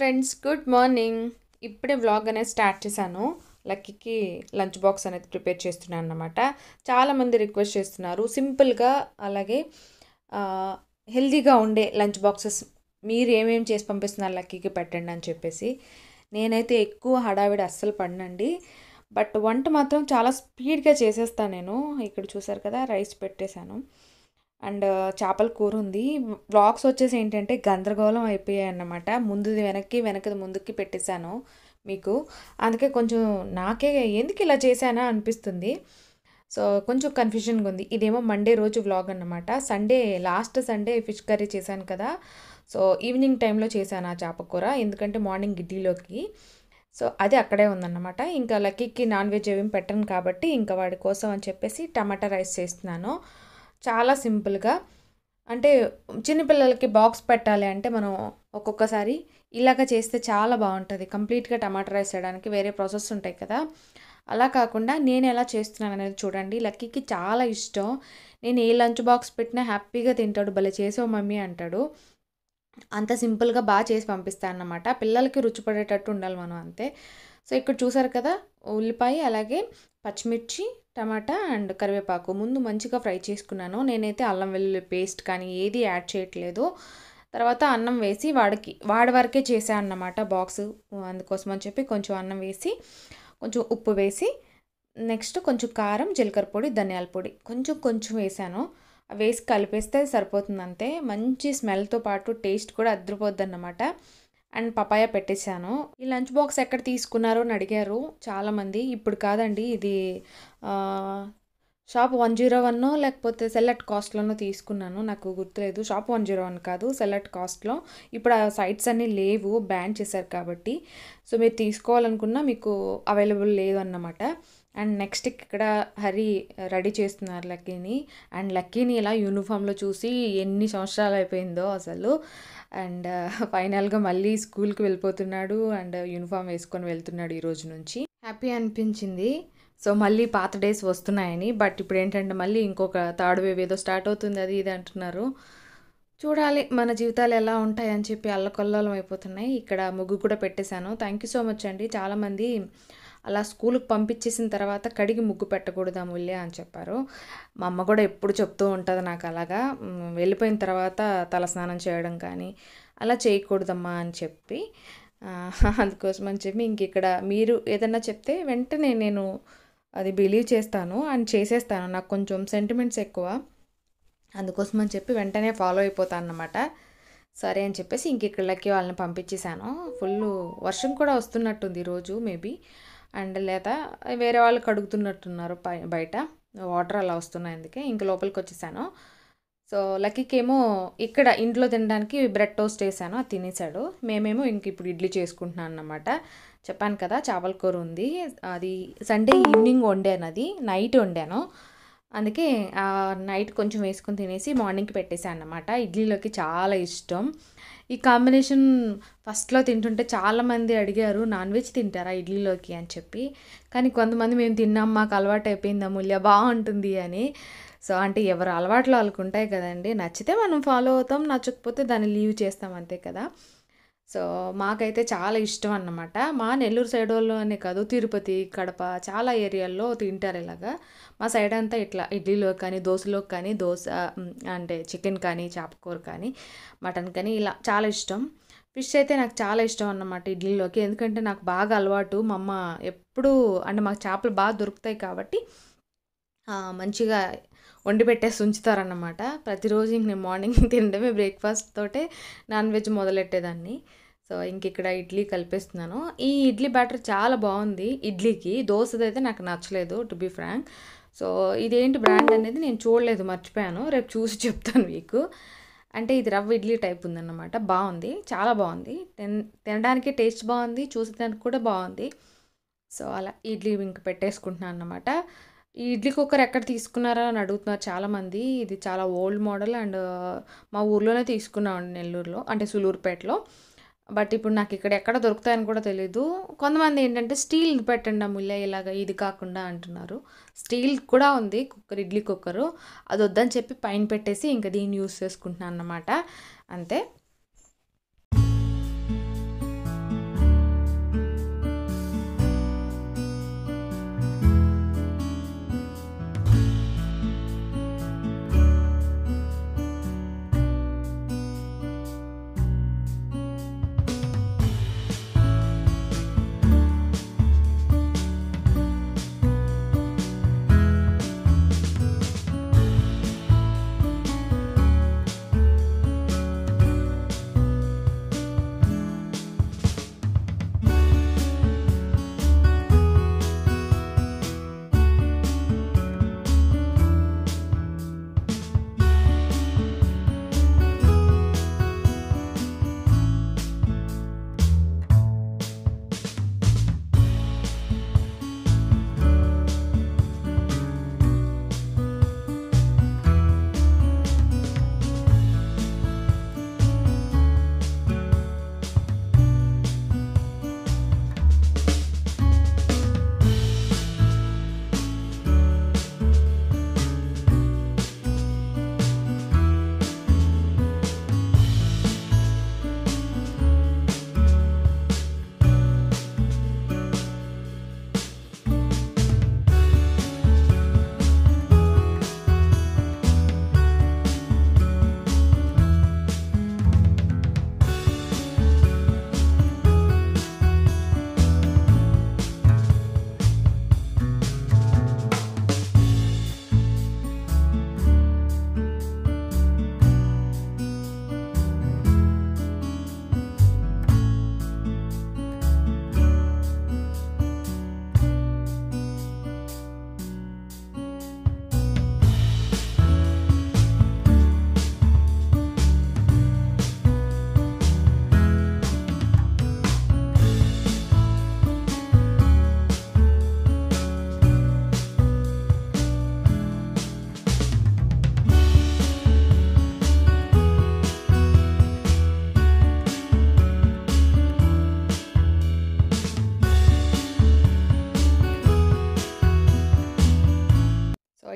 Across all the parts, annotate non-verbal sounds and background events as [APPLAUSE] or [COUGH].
friends good morning ఇప్పుడే vlog అనేది start చేశాను లక్కీకి లంచ్ బాక్స్ అనేది ప్రిపేర్ చేస్తున్నాను అనమాట చాలామంది రిక్వెస్ట్ చేస్తున్నారు సింపుల్గా అలాగే హెల్దీగా ఉండే లంచ్ బాక్సెస్ మీరు ఏమేమి చేసి పంపిస్తున్నారు లక్కీకి పెట్టండి అని చెప్పేసి నేనైతే ఎక్కువ హడావిడి అస్సలు పడినండి బట్ వంట మాత్రం చాలా స్పీడ్గా చేసేస్తాను నేను ఇక్కడ చూసారు కదా రైస్ పెట్టేశాను అండ్ చేపల కూర ఉంది బ్లాగ్స్ వచ్చేసి ఏంటంటే గందరగోళం అయిపోయాయి అన్నమాట ముందుది వెనక్కి వెనకది ముందుకి పెట్టేశాను మీకు అందుకే కొంచెం నాకే ఎందుకు ఇలా చేశానా అనిపిస్తుంది సో కొంచెం కన్ఫ్యూజన్గా ఉంది ఇదేమో మండే రోజు వ్లాగ్ అనమాట Sunday last Sunday fish curry చేశాను కదా సో ఈవినింగ్ టైంలో చేశాను ఆ చేప కూర ఎందుకంటే మార్నింగ్ ఇడ్లీలోకి సో అది అక్కడే ఉందన్నమాట ఇంకా లక్కీకి నాన్ వెజ్ ఏమి పెట్టను కాబట్టి ఇంకా వాడి కోసం అని చెప్పేసి టమాటా రైస్ చేస్తున్నాను చాలా సింపుల్గా అంటే చిన్నపిల్లలకి బాక్స్ పెట్టాలి అంటే మనం ఒక్కొక్కసారి ఇలాగ చేస్తే చాలా బాగుంటుంది కంప్లీట్గా టమాటా రైస్ చేయడానికి వేరే ప్రాసెస్ ఉంటాయి కదా అలా కాకుండా నేను ఎలా చేస్తున్నాను అనేది చూడండి లక్కీకి చాలా ఇష్టం నేను ఏ లంచ్ బాక్స్ పెట్టినా హ్యాపీగా తింటాడు భలే చేసావు మమ్మీ అంటాడు అంత సింపుల్గా బాగా చేసి పంపిస్తాను అన్నమాట పిల్లలకి రుచి పడేటట్టు ఉండాలి మనం అంతే సో ఇక్కడ చూసారు కదా ఉల్లిపాయ అలాగే పచ్చిమిర్చి టమాటా అండ్ కరివేపాకు ముందు మంచిగా ఫ్రై చేసుకున్నాను నేనైతే అల్లం వెల్లుల్లి పేస్ట్ కానీ ఏది యాడ్ చేయట్లేదు తర్వాత అన్నం వేసి వాడికి వాడి వరకే చేశాను అన్నమాట బాక్స్ అందుకోసం అని చెప్పి కొంచెం అన్నం వేసి కొంచెం ఉప్పు వేసి నెక్స్ట్ కొంచెం కారం జీలకర్ర పొడి ధనియాల పొడి కొంచెం కొంచెం వేసాను వేసి కలిపేస్తే సరిపోతుంది అంతే మంచి స్మెల్తో పాటు టేస్ట్ కూడా అద్దరిపోద్ది అన్నమాట అండ్ పపాయ పెట్టేశాను ఈ లంచ్ బాక్స్ ఎక్కడ తీసుకున్నారో అని అడిగారు చాలామంది ఇప్పుడు కాదండి ఇది షాప్ వన్ జీరో వన్ లేకపోతే సెలెక్ట్ కాస్ట్లోనో తీసుకున్నాను నాకు గుర్తులేదు షాప్ వన్ జీరో వన్ కాదు సెలెక్ట్ కాస్ట్లో ఇప్పుడు ఆ సైట్స్ అన్నీ లేవు బ్యాన్ చేశారు కాబట్టి సో మీరు తీసుకోవాలనుకున్నా మీకు అవైలబుల్ లేదు అన్నమాట అండ్ నెక్స్ట్ ఇక్కడ హరి రెడీ చేస్తున్నారు లక్కీని అండ్ లక్కీని ఇలా యూనిఫామ్లో చూసి ఎన్ని సంవత్సరాలు అయిపోయిందో అసలు అండ్ ఫైనల్గా మళ్ళీ స్కూల్కి వెళ్ళిపోతున్నాడు అండ్ యూనిఫామ్ వేసుకొని వెళ్తున్నాడు ఈ రోజు నుంచి హ్యాపీ అనిపించింది సో మళ్ళీ పాత డేస్ వస్తున్నాయని బట్ ఇప్పుడు ఏంటంటే మళ్ళీ ఇంకొక థర్డ్ వేవ్ ఏదో స్టార్ట్ అవుతుంది అది ఇది అంటున్నారు చూడాలి మన జీవితాలు ఎలా ఉంటాయని చెప్పి అల్లకొల్లలం అయిపోతున్నాయి ఇక్కడ ముగ్గు కూడా పెట్టేశాను థ్యాంక్ యూ సో మచ్ అండి చాలామంది అలా స్కూల్కి పంపించేసిన తర్వాత కడిగి ముగ్గు పెట్టకూడదా ముల్లే అని చెప్పారు మా అమ్మ కూడా ఎప్పుడు చెప్తూ ఉంటుంది నాకు అలాగా వెళ్ళిపోయిన తర్వాత తల స్నానం చేయడం కానీ అలా చేయకూడదమ్మా అని చెప్పి [LAUGHS] అందుకోసం అని చెప్పి ఇంక ఇక్కడ మీరు ఏదన్నా చెప్తే వెంటనే నేను అది బిలీవ్ చేస్తాను అండ్ చేసేస్తాను నాకు కొంచెం సెంటిమెంట్స్ ఎక్కువ అందుకోసం అని చెప్పి వెంటనే ఫాలో అయిపోతాను అన్నమాట సరే అని చెప్పేసి ఇంక ఇక్కడికి వాళ్ళని పంపించేశాను ఫుల్ వర్షం కూడా వస్తున్నట్టుంది రోజు మేబీ అండ్ లేదా వేరే వాళ్ళు కడుగుతున్నట్టున్నారు బయట వాటర్ అలా వస్తున్నాయి అందుకే ఇంక లోపలికి వచ్చేసాను సో ఏమో ఇక్కడ ఇంట్లో తినడానికి బ్రెడ్ టోస్ట్ వేసాను అది తినేసాడు మేమేమో ఇంక ఇప్పుడు ఇడ్లీ చేసుకుంటున్నాను అన్నమాట చెప్పాను కదా చేపల కూర ఉంది అది సండే ఈవినింగ్ వండాను అది నైట్ వండాను అందుకే నైట్ కొంచెం వేసుకుని తినేసి మార్నింగ్కి పెట్టేసాను అనమాట ఇడ్లీలోకి చాలా ఇష్టం ఈ కాంబినేషన్ ఫస్ట్లో తింటుంటే చాలామంది అడిగారు నాన్ వెజ్ తింటారా ఇడ్లీలోకి అని చెప్పి కానీ కొంతమంది మేము తిన్నాం మాకు అలవాటు అయిపోయిందా ముల్య బాగుంటుంది అని సో అంటే ఎవరు అలవాట్లు వాళ్ళకు ఉంటాయి కదండి నచ్చితే మనం ఫాలో అవుతాం నచ్చకపోతే దాన్ని లీవ్ చేస్తాం అంతే కదా సో మాకైతే చాలా ఇష్టం అన్నమాట మా నెల్లూరు సైడ్ వాళ్ళు అనే కాదు తిరుపతి కడప చాలా ఏరియాల్లో తింటారు ఇలాగా మా సైడ్ అంతా ఇట్లా ఇడ్లీలో కానీ దోశలో కానీ దోశ అంటే చికెన్ కానీ చేపకూర కానీ మటన్ కానీ ఇలా చాలా ఇష్టం ఫిష్ అయితే నాకు చాలా ఇష్టం అన్నమాట ఇడ్లీలోకి ఎందుకంటే నాకు బాగా అలవాటు మా అమ్మ ఎప్పుడూ అంటే మాకు చేపలు బాగా దొరుకుతాయి కాబట్టి మంచిగా వండి పెట్టేసి ఉంచుతారన్నమాట ప్రతిరోజు ఇంక నేను మార్నింగ్ [LAUGHS] తినడమే బ్రేక్ఫాస్ట్ తోటే నాన్ వెజ్ మొదలెట్టేదాన్ని సో ఇంక ఇక్కడ ఇడ్లీ కలిపేస్తున్నాను ఈ ఇడ్లీ బ్యాటర్ చాలా బాగుంది ఇడ్లీకి దోశది అయితే నాకు నచ్చలేదు టు బి ఫ్రాంక్ సో ఇదేంటి బ్రాండ్ అనేది నేను చూడలేదు మర్చిపోయాను రేపు చూసి చెప్తాను మీకు అంటే ఇది రవ్వ ఇడ్లీ టైప్ ఉందన్నమాట బాగుంది చాలా బాగుంది తిన తినడానికి టేస్ట్ బాగుంది చూసేదానికి కూడా బాగుంది సో అలా ఇడ్లీ ఇంక పెట్టేసుకుంటున్నాను అనమాట ఈ ఇడ్లీ కుక్కర్ ఎక్కడ తీసుకున్నారా అని అడుగుతున్నారు చాలామంది ఇది చాలా ఓల్డ్ మోడల్ అండ్ మా ఊర్లోనే తీసుకున్నాం నెల్లూరులో అంటే సులూరుపేటలో బట్ ఇప్పుడు నాకు ఇక్కడ ఎక్కడ దొరుకుతాయని కూడా తెలీదు కొంతమంది ఏంటంటే స్టీల్ పెట్టండి ముల్లే ఇలాగ ఇది కాకుండా అంటున్నారు స్టీల్ కూడా ఉంది కుక్కర్ ఇడ్లీ కుక్కరు అది వద్దని చెప్పి పైన పెట్టేసి ఇంకా దీన్ని యూస్ చేసుకుంటున్నాను అన్నమాట అంతే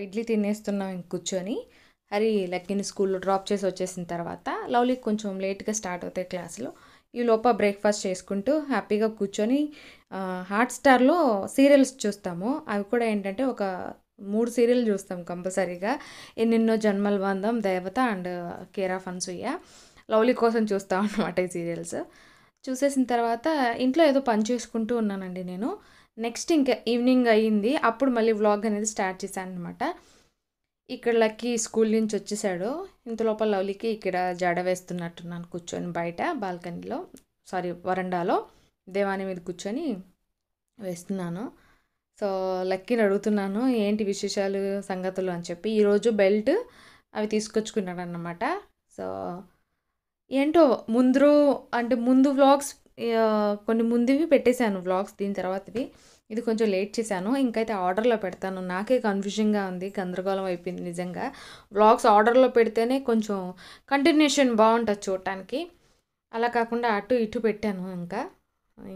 ఇడ్లీ తినేస్తున్నాం కూర్చొని హరి లక్కిని స్కూల్లో డ్రాప్ చేసి వచ్చేసిన తర్వాత లవ్లీ కొంచెం లేట్గా స్టార్ట్ అవుతాయి క్లాసులు ఈ లోప బ్రేక్ఫాస్ట్ చేసుకుంటూ హ్యాపీగా కూర్చొని హాట్స్టార్లో సీరియల్స్ చూస్తాము అవి కూడా ఏంటంటే ఒక మూడు సీరియల్ చూస్తాం కంపల్సరీగా ఎన్నెన్నో జన్మల బంధం దేవత అండ్ కేరా ఫన్సూయ లవ్లీ కోసం చూస్తాం [LAUGHS] అనమాట ఈ సీరియల్స్ చూసేసిన తర్వాత ఇంట్లో ఏదో పని చేసుకుంటూ ఉన్నానండి నేను నెక్స్ట్ ఇంకా ఈవినింగ్ అయ్యింది అప్పుడు మళ్ళీ వ్లాగ్ అనేది స్టార్ట్ చేశాను అనమాట ఇక్కడ లక్కీ స్కూల్ నుంచి వచ్చేసాడు ఇంత లోపల లవ్లీకి ఇక్కడ జడ వేస్తున్నట్టున్నాను కూర్చొని బయట బాల్కనీలో సారీ వరండాలో దేవాని మీద కూర్చొని వేస్తున్నాను సో లక్కీని అడుగుతున్నాను ఏంటి విశేషాలు సంగతులు అని చెప్పి ఈరోజు బెల్ట్ అవి తీసుకొచ్చుకున్నాడు అనమాట సో ఏంటో ముందు అంటే ముందు వ్లాగ్స్ కొన్ని ముందువి పెట్టేశాను వ్లాగ్స్ దీని తర్వాతవి ఇది కొంచెం లేట్ చేశాను ఇంకైతే ఆర్డర్లో పెడతాను నాకే కన్ఫ్యూజన్గా ఉంది గందరగోళం అయిపోయింది నిజంగా వ్లాగ్స్ ఆర్డర్లో పెడితేనే కొంచెం కంటిన్యూషన్ బాగుంటుంది చూడటానికి అలా కాకుండా అటు ఇటు పెట్టాను ఇంకా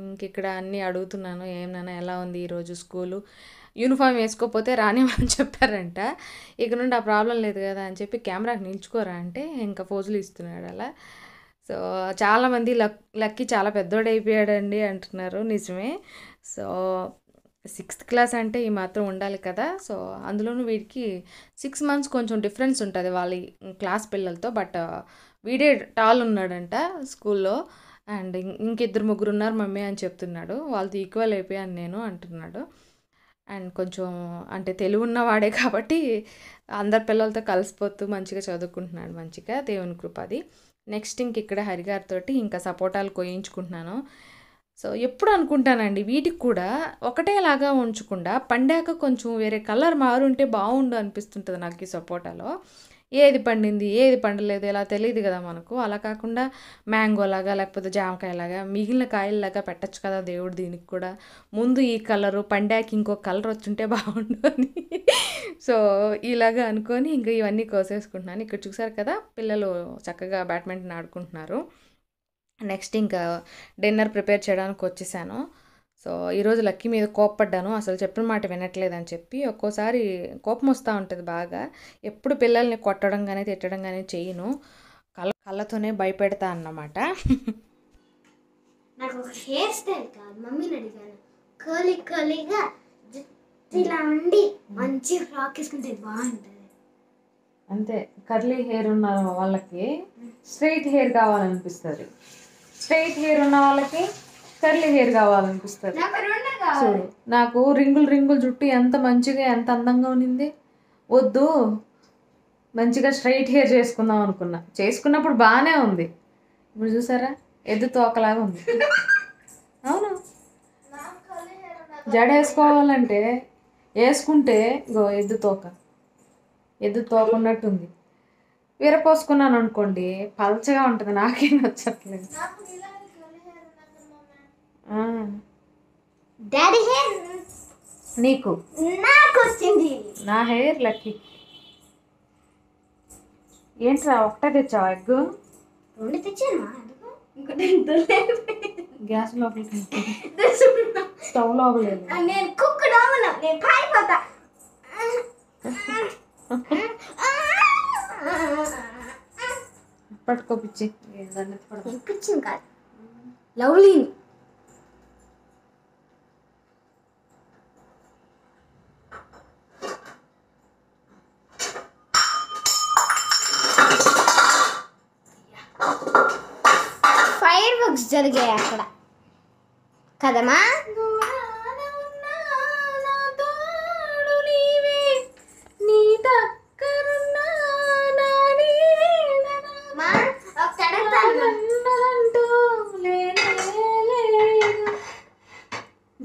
ఇంక ఇక్కడ అన్నీ అడుగుతున్నాను ఏమన్నా ఎలా ఉంది ఈరోజు స్కూలు యూనిఫామ్ వేసుకోకపోతే రానివ్వని [LAUGHS] చెప్పారంట ఇక నుండి ఆ ప్రాబ్లం లేదు కదా అని చెప్పి కెమెరాకి నిల్చుకోరా అంటే ఇంకా ఫోజులు ఇస్తున్నాడు అలా సో చాలామంది లక్ లక్కీ చాలా పెద్దోడు అయిపోయాడండి అంటున్నారు నిజమే సో సిక్స్త్ క్లాస్ అంటే ఈ మాత్రం ఉండాలి కదా సో అందులోనూ వీడికి సిక్స్ మంత్స్ కొంచెం డిఫరెన్స్ ఉంటుంది వాళ్ళ క్లాస్ పిల్లలతో బట్ వీడే టాల్ ఉన్నాడంట స్కూల్లో అండ్ ఇంకిద్దరు ముగ్గురు ఉన్నారు మమ్మీ అని చెప్తున్నాడు వాళ్ళతో ఈక్వల్ అయిపోయాను నేను అంటున్నాడు అండ్ కొంచెం అంటే తెలివి ఉన్నవాడే కాబట్టి అందరి పిల్లలతో కలిసిపోతూ మంచిగా చదువుకుంటున్నాడు మంచిగా దేవుని కృప అది నెక్స్ట్ ఇంక ఇక్కడ హరిగారితో ఇంకా సపోటాలు కోయించుకుంటున్నాను సో ఎప్పుడు అనుకుంటానండి వీటికి కూడా ఒకటేలాగా ఉంచకుండా పండాక కొంచెం వేరే కలర్ మారుంటే బాగుండు అనిపిస్తుంటుంది నాకు ఈ సపోటాలో ఏది పండింది ఏది పండలేదు ఇలా తెలియదు కదా మనకు అలా కాకుండా మ్యాంగోలాగా లేకపోతే జామకాయలాగా మిగిలిన కాయల్లాగా పెట్టచ్చు కదా దేవుడు దీనికి కూడా ముందు ఈ కలరు పండాకి ఇంకో కలర్ వచ్చుంటే బాగుండు అని సో ఇలాగా అనుకొని ఇంకా ఇవన్నీ కోసేసుకుంటున్నాను ఇక్కడ చూసారు కదా పిల్లలు చక్కగా బ్యాడ్మింటన్ ఆడుకుంటున్నారు నెక్స్ట్ ఇంకా డిన్నర్ ప్రిపేర్ చేయడానికి వచ్చేసాను సో ఈరోజు లక్కీ మీద కోప్పడ్డాను అసలు చెప్పిన మాట వినట్లేదని చెప్పి ఒక్కోసారి కోపం వస్తూ ఉంటుంది బాగా ఎప్పుడు పిల్లల్ని కొట్టడం కానీ తిట్టడం కానీ చేయను కళ్ళ కళ్ళతోనే భయపెడతా అన్నమాట నాకు ఒక హెయిర్ స్టైల్ కాదు మమ్మీని అడిగాను ఇలా ఉండి మంచి ఫ్రాక్ వేసుకుంటే బాగుంటుంది అంతే కర్లీ హెయిర్ ఉన్న వాళ్ళకి స్ట్రైట్ హెయిర్ కావాలనిపిస్తుంది స్ట్రైట్ హెయిర్ ఉన్న వాళ్ళకి కర్లీ హెయిర్ కావాలనిపిస్తుంది చూడు నాకు రింగులు రింగులు జుట్టు ఎంత మంచిగా ఎంత అందంగా ఉన్నింది వద్దు మంచిగా స్ట్రైట్ హెయిర్ చేసుకుందాం అనుకున్నా చేసుకున్నప్పుడు బాగానే ఉంది ఇప్పుడు చూసారా ఎద్దు తోకలాగా ఉంది అవును జడ వేసుకోవాలంటే వేసుకుంటే గో ఎద్దు తోక ఎద్దు తోక ఉన్నట్టుంది విరపోసుకున్నాను అనుకోండి పలచగా ఉంటుంది నాకేం నచ్చట్లేదు డాడీ హెయిర్ నీకు నాకు వచ్చింది నా హెయిర్ లక్కీ ఏంట్రా ఒకటే తెచ్చావా ఎగ్ రెండు తెచ్చాను గ్యాస్ లోపల స్టవ్ లోపల నేను కుక్ డోమను నేను పారిపోతా పట్టుకోపిచ్చి లవ్లీ జరిగాయి అక్కడ కదమ్మా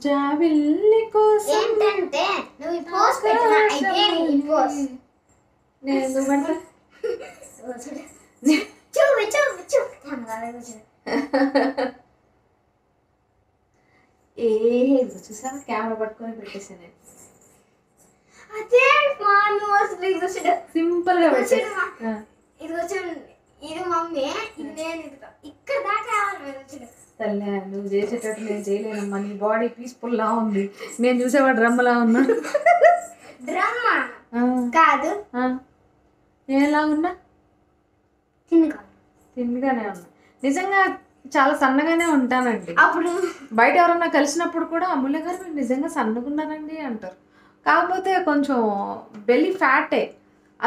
జాబిల్లి కోసం ఏంటంటే నువ్వు పోస్ పెట్టిన అయితే నీ పోస్ నేను నువ్వు [LAUGHS] చూడు చూడు ఏదో చూసాను కెమెరా పట్టుకొని పెట్టేసాను నేను అదే నువ్వు అసలు ఇది వచ్చి సింపుల్ గా ఇది వచ్చాను ఇది మమ్మీ ఇది నేను ఇది ఇక్కడ దాకా తల్లి నువ్వు చేసేటట్టు నేను చేయలేనమ్మా నీ బాడీ పీస్ఫుల్ లా ఉంది నేను చూసేవాడు డ్రమ్లా ఉన్నాడు డ్రమ్మా కాదు ఎలా ఉన్నా తిన్నగా తిన్నగానే ఉన్నా నిజంగా చాలా సన్నగానే ఉంటానండి అప్పుడు బయట ఎవరన్నా కలిసినప్పుడు కూడా అమూల్య గారు మీరు నిజంగా సన్నగున్నారండి అంటారు కాకపోతే కొంచెం బెల్లి ఫ్యాటే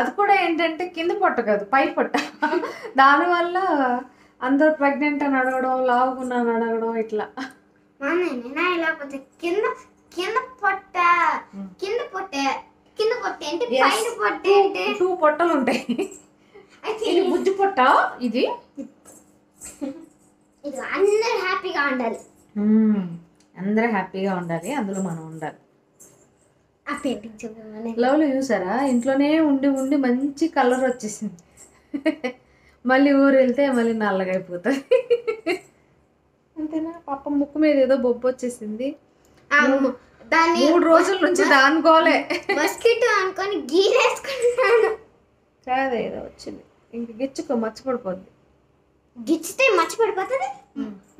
అది కూడా ఏంటంటే కింద పొట్ట కాదు పై పొట్ట దానివల్ల అందరు ప్రెగ్నెంట్ అని అడగడం లావుకున్నా అని అడగడం ఇట్లా కింద కింద పొట్ట కింద పొట్ట కింద పొట్ట అంటే పైన పొట్ట అంటే టూ పొట్టలు ఉంటాయి ఇది బుజ్జి పొట్ట ఇది అందరూ హ్యాపీగా ఉండాలి అందరూ హ్యాపీగా ఉండాలి అందులో మనం ఉండాలి ఆ పెయింటింగ్ లవ్లో చూసారా ఇంట్లోనే ఉండి ఉండి మంచి కలర్ వచ్చేసింది మళ్ళీ ఊరు వెళ్తే మళ్ళీ నల్లగైపోతుంది అంతేనా పాప ముక్కు మీద ఏదో బొబ్బు వచ్చేసింది దాన్ని మూడు రోజుల నుంచి దానుకోలే మస్కిటో అనుకొని గీరేసుకున్నాను కాదు ఏదో వచ్చింది ఇంక గిచ్చుకో మర్చిపడిపోద్ది గిచ్చితే మచ్చి పడిపోతుంది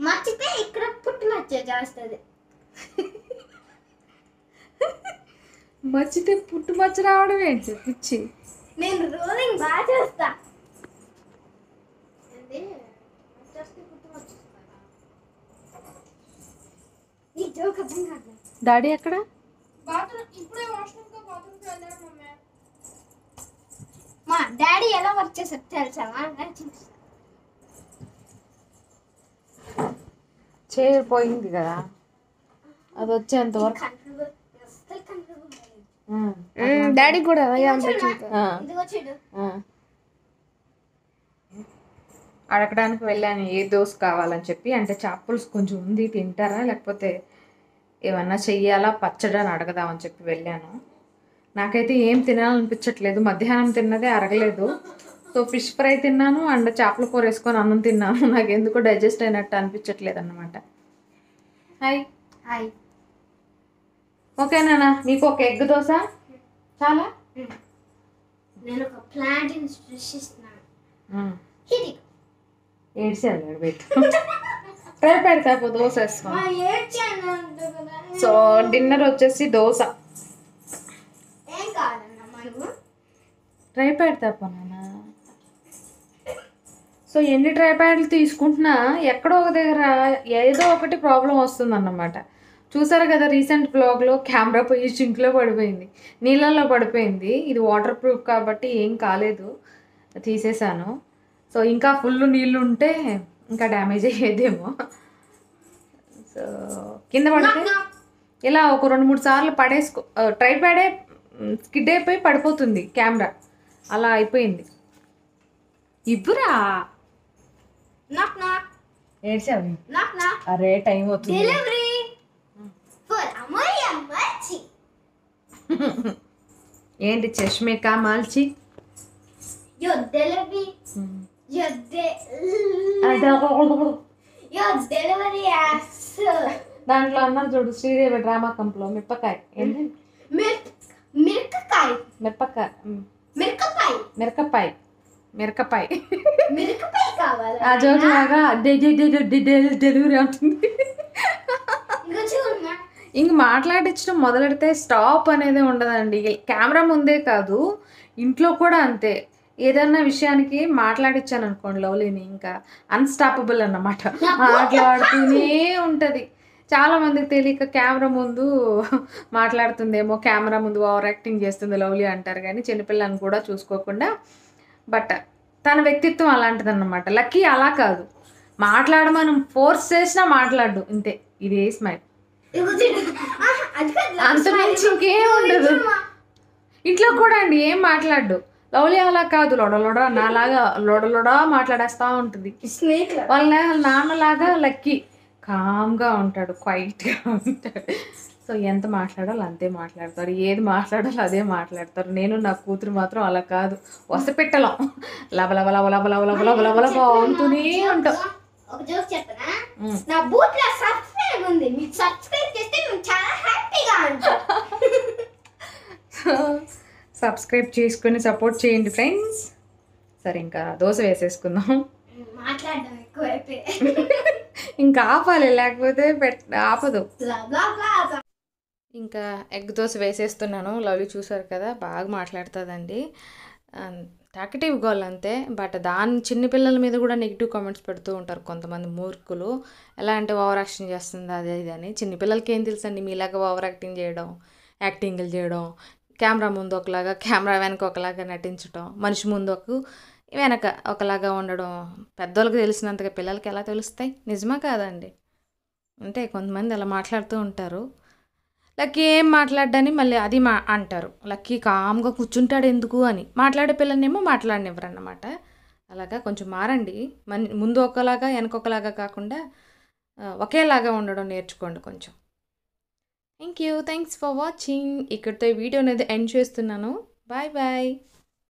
మచ్చితే ఇక్కడ పుట్టి మచ్చ చేస్తుంది మచ్చితే పుట్టు మచ్చ రావడం ఏంటి పిచ్చి నేను రోలింగ్ బాగా చేస్తా డాడీ ఎక్కడ మా డాడీ ఎలా వర్క్ చేసారు తెలుసా చేరిపోయింది కదా అది వచ్చేంత వరకు డాడీ కూడా అడగడానికి వెళ్ళాను ఏ దోశ కావాలని చెప్పి అంటే చాపుల్స్ కొంచెం ఉంది తింటారా లేకపోతే ఏమన్నా చెయ్యాలా పచ్చడి అని అడగదామని చెప్పి వెళ్ళాను నాకైతే ఏం తినాలనిపించట్లేదు మధ్యాహ్నం తిన్నదే అరగలేదు సో ఫిష్ ఫ్రై తిన్నాను అండ్ చేపల కూర వేసుకొని అన్నం తిన్నాను [LAUGHS] నాకు ఎందుకో డైజెస్ట్ అయినట్టు అనిపించట్లేదు అనమాట హాయ్ హాయ్ ఓకే నాన్న మీకు ఒక ఎగ్ దోశ చాలా నేను ఒక [LAUGHS] ప్లాంట్ ట్రై పెడతా దోశ సో డిన్నర్ వచ్చేసి దోశ ట్రై పెడతా నాన్న సో ఎన్ని ప్యాడ్లు తీసుకుంటున్నా ఎక్కడో ఒక దగ్గర ఏదో ఒకటి ప్రాబ్లం వస్తుందన్నమాట చూసారు కదా రీసెంట్ బ్లాగ్లో కెమెరా పోయి సింక్లో పడిపోయింది నీళ్ళల్లో పడిపోయింది ఇది వాటర్ ప్రూఫ్ కాబట్టి ఏం కాలేదు తీసేశాను సో ఇంకా ఫుల్ నీళ్ళు ఉంటే ఇంకా డ్యామేజ్ అయ్యేదేమో సో కింద పడితే ఇలా ఒక రెండు మూడు సార్లు పడేసుకో ట్రై ప్యాడే స్కిడ్ అయిపోయి పడిపోతుంది కెమెరా అలా అయిపోయింది ఇబ్బురా నాక్ నాక్ ఏడ్చావు నాక్ నాక్ అరే టైం అవుతుంది డెలివరీ ఫర్ అమయ్య మల్చి ఏంటి చష్మిక మల్చి యో డెలివరీ యో యో డెలివరీ యాస్ దాంట్లో అన్నారు చూడు శ్రీదేవి డ్రామా కంప్లో మిరపకాయ మిరపకాయ మిరపకాయ మిరపకాయ మిరపకాయ మిరకపాయ డెలివరీ అవుతుంది ఇంక మాట్లాడించడం మొదలెడితే స్టాప్ అనేది ఉండదండి కెమెరా ముందే కాదు ఇంట్లో కూడా అంతే ఏదైనా విషయానికి మాట్లాడించాను అనుకోండి లవ్లీని ఇంకా అన్స్టాపబుల్ అన్నమాట మాట్లాడుతూనే ఉంటుంది మందికి తెలియక కెమెరా ముందు మాట్లాడుతుందేమో కెమెరా ముందు ఓవర్ యాక్టింగ్ చేస్తుంది లవ్లీ అంటారు కానీ చిన్నపిల్లని కూడా చూసుకోకుండా బట్ తన వ్యక్తిత్వం అలాంటిదన్నమాట లక్కీ అలా కాదు మాట్లాడమని ఫోర్స్ చేసినా మాట్లాడు ఇంతే ఇది స్మైల్ అంతకుమించి ఇంకేం ఉండదు ఇంట్లో కూడా అండి ఏం మాట్లాడు లవ్లీ అలా కాదు లొడలొడ నాలాగా లొడలొడ మాట్లాడేస్తా ఉంటుంది వాళ్ళ నాన్నలాగా లక్కీ కామ్గా ఉంటాడు క్వైట్గా ఉంటాడు సో ఎంత మాట్లాడాలో అంతే మాట్లాడతారు ఏది మాట్లాడాలో అదే మాట్లాడతారు నేను నా కూతురు మాత్రం అలా కాదు వస్త పెట్టలం లబ లబ ఉంటాం సబ్స్క్రైబ్ చేసుకుని [LAUGHS] చేసుకొని సపోర్ట్ చేయండి ఫ్రెండ్స్ సరే ఇంకా దోశ వేసేసుకుందాం మాట్లాడడం [LAUGHS] ఇంకా ఆపాలి లేకపోతే పెట్ ఆపదు ఇంకా ఎగ్ దోశ వేసేస్తున్నాను లవ్లీ చూసారు కదా బాగా మాట్లాడుతుందండి టాకటివ్ గోల్ అంతే బట్ దాని చిన్నపిల్లల మీద కూడా నెగిటివ్ కామెంట్స్ పెడుతూ ఉంటారు కొంతమంది మూర్ఖులు ఎలా అంటే ఓవర్ యాక్షన్ చేస్తుంది అదే ఇది అని చిన్నపిల్లలకి ఏం తెలుసండి మీలాగా ఓవర్ యాక్టింగ్ చేయడం యాక్టింగ్లు చేయడం కెమెరా ముందు ఒకలాగా కెమెరా వెనక ఒకలాగా నటించడం మనిషి ముందు ఒక వెనక ఒకలాగా ఉండడం పెద్దోళ్ళకి తెలిసినంతగా పిల్లలకి ఎలా తెలుస్తాయి నిజమా కాదండి అంటే కొంతమంది అలా మాట్లాడుతూ ఉంటారు లక్కీ ఏం మాట్లాడ్డని మళ్ళీ అది మా అంటారు లక్కీ కామ్గా కూర్చుంటాడు ఎందుకు అని మాట్లాడే పిల్లనేమో మాట్లాడినివ్వరన్నమాట అలాగా కొంచెం మారండి మన ముందు ఒకలాగా వెనకొకలాగా కాకుండా ఒకేలాగా ఉండడం నేర్చుకోండి కొంచెం thank you thanks for watching ఇక్కడితో ఈ వీడియో అనేది ఎండ్ చేస్తున్నాను బాయ్ బాయ్